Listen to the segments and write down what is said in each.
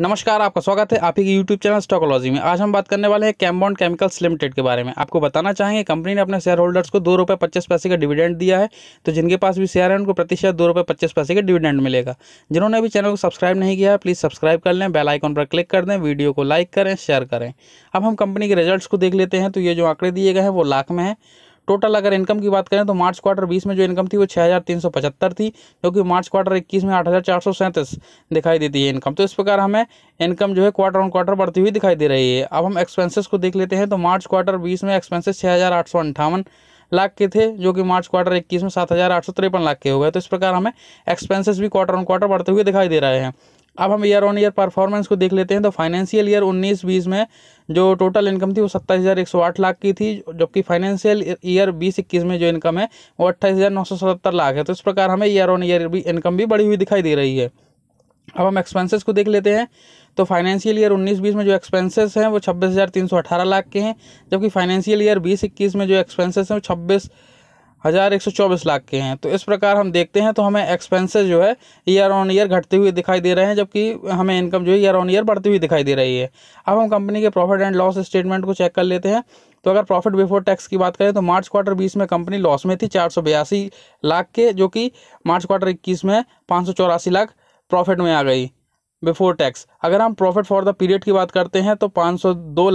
नमस्कार आपका स्वागत है आपकी यूट्यूब चैनल स्टॉकोलॉजी में आज हम बात करने वाले हैं कैम्बॉन्ड केमिकल्स लिमिटेड के बारे में आपको बताना चाहेंगे कंपनी ने अपने शेयर होल्डर्स को दो रुपये पच्चीस पैसे का डिविडेंड दिया है तो जिनके पास भी शेयर है उनको प्रतिशत दो रुपये पच्चीस पैसे का डिविडेंड मिलेगा जिन्होंने अभी चैनल को सब्सक्राइब नहीं किया है प्लीज़ सब्सक्राइब कर लें बेलाइकॉन पर क्लिक कर दें वीडियो को लाइक करें शेयर करें अब हम कंपनी के रिजल्ट को देख लेते हैं तो ये जो आंकड़े दिए गए हैं वो लाख में है टोटल अगर इनकम की बात करें तो मार्च क्वार्टर बीस में जो इनकम थी वो छः हज़ार तीन सौ पचहत्तर थी जो कि मार्च क्वार्टर इक्कीस में आठ हज़ार चार सौ सैंतीस दिखाई देती है इनकम तो इस प्रकार हमें इनकम जो है क्वार्टर ऑन क्वार्टर बढ़ती हुई दिखाई दे रही है अब हम एक्सपेंसेस को देख लेते हैं तो मार्च क्वार्टर बीस में एक्सपेंसेस छः हज़ार आठ सौ अंठावन लाख के थे जो कि मार्च क्वार्टर इक्कीस में सात हज़ार आठ सौ तिरपन लाख के हो गए तो इस प्रकार हमें एक्सपेंसेस भी क्वार्टर ऑन क्वार्टर बढ़ते हुए दिखाई दे रहे हैं अब हम ईयर ऑन ईयर परफॉर्मेंस को देख लेते हैं तो फाइनेंशियल ईयर 19-20 में जो टोटल इनकम थी वो सत्ताईस हज़ार एक सौ आठ लाख की थी जबकि फाइनेंशियल ईयर बीस इक्कीस में जो इनकम है वो अट्ठाईस हज़ार नौ सौ सतहत्तर लाख है तो इस प्रकार हमें ईयर ऑन ईयर भी इनकम भी बढ़ी हुई दिखाई दे रही है अब हम एक्सपेंसेस को देख लेते हैं तो फाइनेंशियल ईयर 19-20 में जो एक्सपेंसेस हैं वो छब्बीस हज़ार तीन सौ अठारह लाख के हैं जबकि फाइनेंशियल ईयर 20-21 में जो एक्सपेंसेस हैं वो छब्बीस हज़ार एक सौ चौबीस लाख के हैं तो इस प्रकार हम देखते हैं तो हमें एक्सपेंसेस जो है ईयर ऑन ईयर घटते हुए दिखाई दे रहे हैं जबकि हमें इनकम जो है ईयर ऑन ईयर बढ़ती हुई दिखाई दे रही है अब हम कंपनी के प्रॉफिट एंड लॉस स्टेटमेंट को चेक कर लेते हैं तो अगर प्रॉफिट बिफोर टैक्स की बात करें तो मार्च क्वार्टर बीस में कंपनी लॉस में थी चार सौ बयासी लाख के जो कि मार्च क्वार्टर इक्कीस में पाँच सौ चौरासी लाख प्रॉफिट में आ गई बिफोर टैक्स अगर हम प्रॉफिट फॉर द पीरियड की बात करते हैं तो पाँच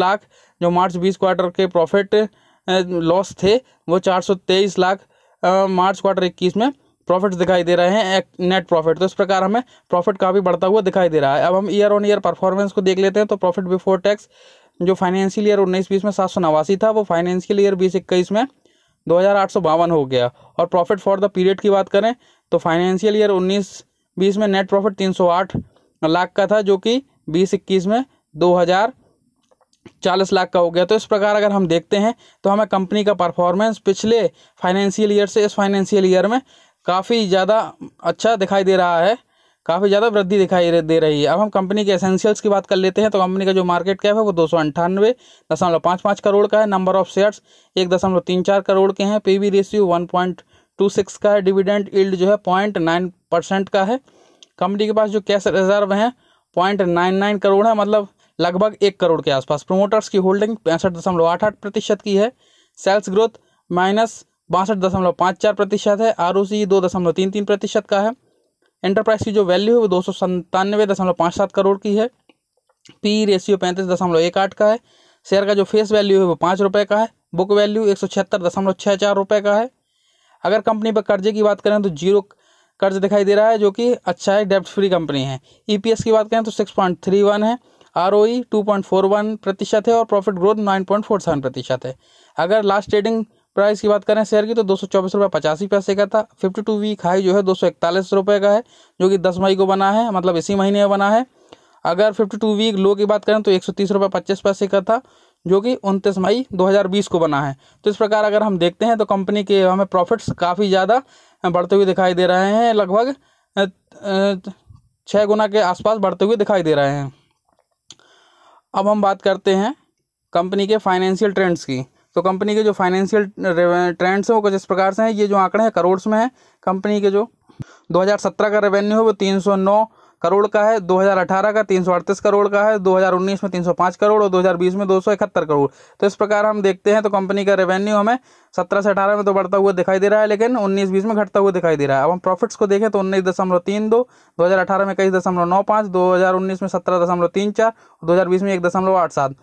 लाख जो मार्च बीस क्वार्टर के प्रॉफिट लॉस थे वो तेईस लाख मार्च क्वार्टर इक्कीस में प्रॉफिट्स दिखाई दे रहे हैं नेट प्रॉफिट तो इस प्रकार हमें प्रॉफिट काफ़ी बढ़ता हुआ दिखाई दे रहा है अब हम ईयर ऑन ईयर परफॉर्मेंस को देख लेते हैं तो प्रॉफिट बिफोर टैक्स जो फाइनेंशियल ईयर उन्नीस बीस में सात सौ नवासी था वो फाइनेंशियल ईयर बीस इक्कीस में दो हज़ार आठ सौ बावन हो गया और प्रॉफिट फॉर द पीरियड की बात करें तो फाइनेंशियल ईयर उन्नीस बीस में नेट प्रॉफिट तीन सौ आठ लाख का था जो कि बीस इक्कीस में दो हज़ार चालीस लाख का हो गया तो इस प्रकार अगर हम देखते हैं तो हमें कंपनी का परफॉर्मेंस पिछले फाइनेंशियल ईयर से इस फाइनेंशियल ईयर में काफ़ी ज़्यादा अच्छा दिखाई दे रहा है काफ़ी ज़्यादा वृद्धि दिखाई दे रही है अब हम कंपनी के एसेंशियल्स की बात कर लेते हैं तो कंपनी का जो मार्केट कैप है वो दो सौ अंठानवे दशमलव पाँच पाँच करोड़ का है नंबर ऑफ शेयर्स एक दशमलव तीन चार करोड़ के हैं P V ratio one point two six का है डिविडेंट इल्ड जो है पॉइंट नाइन परसेंट का है कंपनी के पास जो कैश रिजर्व हैं पॉइंट नाइन नाइन करोड़ है मतलब लगभग एक करोड़ के आसपास प्रोमोटर्स की होल्डिंग पैंसठ दशमलव आठ आठ प्रतिशत की है सेल्स ग्रोथ माइनस बासठ दशमलव पाँच चार प्रतिशत है आर ओ सी दो दशमलव तीन तीन प्रतिशत का है एंटरप्राइज की जो वैल्यू है वो दो सौ संतानवे दशमलव पाँच सात करोड़ की है पी रेशियो पैंतीस दशमलव एक आठ का है शेयर का जो फेस वैल्यू है वो पाँच रुपये का है बुक वैल्यू एक सौ छिहत्तर दशमलव छः चार रुपये का है अगर कंपनी पर कर्जे की बात करें तो जीरो कर्ज दिखाई दे रहा है जो कि अच्छा है डेप्ट फ्री कंपनी है ईपीएस e की बात करें तो सिक्स पॉइंट थ्री वन है आर ओ प्रतिशत है और प्रॉफिट ग्रोथ 9.47 प्रतिशत है अगर लास्ट ट्रेडिंग प्राइस की बात करें शेयर की तो दो सौ चौबीस रुपये पचासी पैसे का था फिफ्टी टू वीक हाई जो है दो सौ इकतालीस रुपये का है जो कि दस मई को बना है मतलब इसी महीने में बना है अगर फिफ्टी टू वीक लो की बात करें तो एक सौ तीस रुपये पच्चीस पैसे का था जो कि उनतीस मई 2020 को बना है तो इस प्रकार अगर हम देखते हैं तो कंपनी के हमें प्रॉफिट्स काफ़ी ज़्यादा बढ़ते हुए दिखाई दे रहे हैं लगभग छः गुना के आसपास बढ़ते हुए दिखाई दे रहे हैं अब हम बात करते हैं कंपनी के फाइनेंशियल ट्रेंड्स की तो कंपनी के जो फाइनेंशियल ट्रेंड्स हैं वो कुछ इस प्रकार से हैं ये जो आंकड़े हैं करोड़ में है कंपनी के जो 2017 का रेवेन्यू है वो 309 करोड़ का है 2018 का तीन करोड़ का है 2019 में 305 करोड़ और 2020 में दो करोड़ तो इस प्रकार हम देखते हैं तो कंपनी का रेवेन्यू हमें 17 से 18 में तो बढ़ता हुआ दिखाई दे रहा है लेकिन 19 बीस में घटता हुआ दिखाई दे रहा है अब हम प्रॉफिट्स को देखें तो उन्नीस दशमलव तीन दो दो हज़ार अठारह में इक्कीस दशमलव नौ पाँच दो हज़ार उन्नीस में सत्रह दशमलव तीन चार दो हज़ार बीस में एक दशमलव आठ सात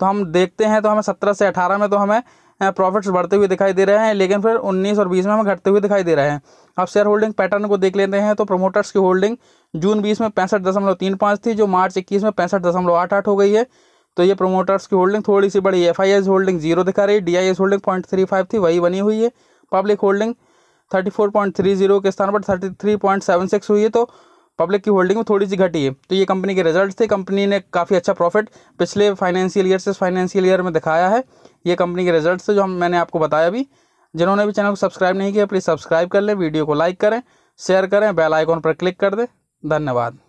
तो हम देखते हैं तो हमें सत्रह से अठारह में तो हमें प्रॉफिट्स बढ़ते हुए दिखाई दे रहे हैं लेकिन फिर 19 और 20 में हमें घटते हुए दिखाई दे रहे हैं अब शेयर होल्डिंग पैटर्न को देख लेते हैं तो प्रोमोटर्स की होल्डिंग जून बीस में पैंसठ दशमलव तीन पाँच थी जो मार्च इक्कीस में पैंसठ दशमलव आठ आठ हो गई है तो ये प्रोमोटर्स की होल्डिंग थोड़ी सी बड़ी एफ होल्डिंग जीरो दिखा रही है D holding point three five थी वही बनी हुई है public holding thirty four point three zero के स्थान पर thirty three point seven six हुई है तो पब्लिक की होल्डिंग में थोड़ी सी घटी है तो ये कंपनी के रिजल्ट थे कंपनी ने काफ़ी अच्छा प्रॉफिट पिछले फाइनेंशियल ईयर से फाइनेंशियल ईयर में दिखाया है ये कंपनी के रिजल्ट थे जो हम मैंने आपको बताया अभी जिन्होंने भी चैनल को सब्सक्राइब नहीं किया प्लीज़ सब्सक्राइब कर लें वीडियो को लाइक करें शेयर करें बेल आइकॉन पर क्लिक कर दें धन्यवाद